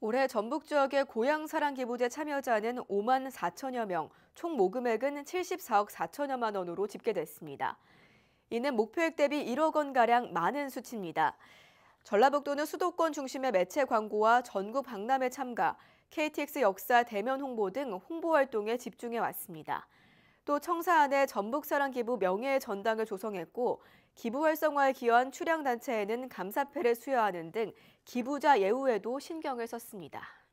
올해 전북 지역의 고향사랑기부제 참여자는 5만 4천여 명, 총 모금액은 74억 4천여만 원으로 집계됐습니다. 이는 목표액 대비 1억 원가량 많은 수치입니다. 전라북도는 수도권 중심의 매체 광고와 전국 박람회 참가, KTX 역사 대면 홍보 등 홍보 활동에 집중해 왔습니다. 또 청사안에 전북사랑 기부 명예의 전당을 조성했고 기부 활성화에 기여한 출향 단체에는 감사패를 수여하는 등 기부자 예우에도 신경을 썼습니다.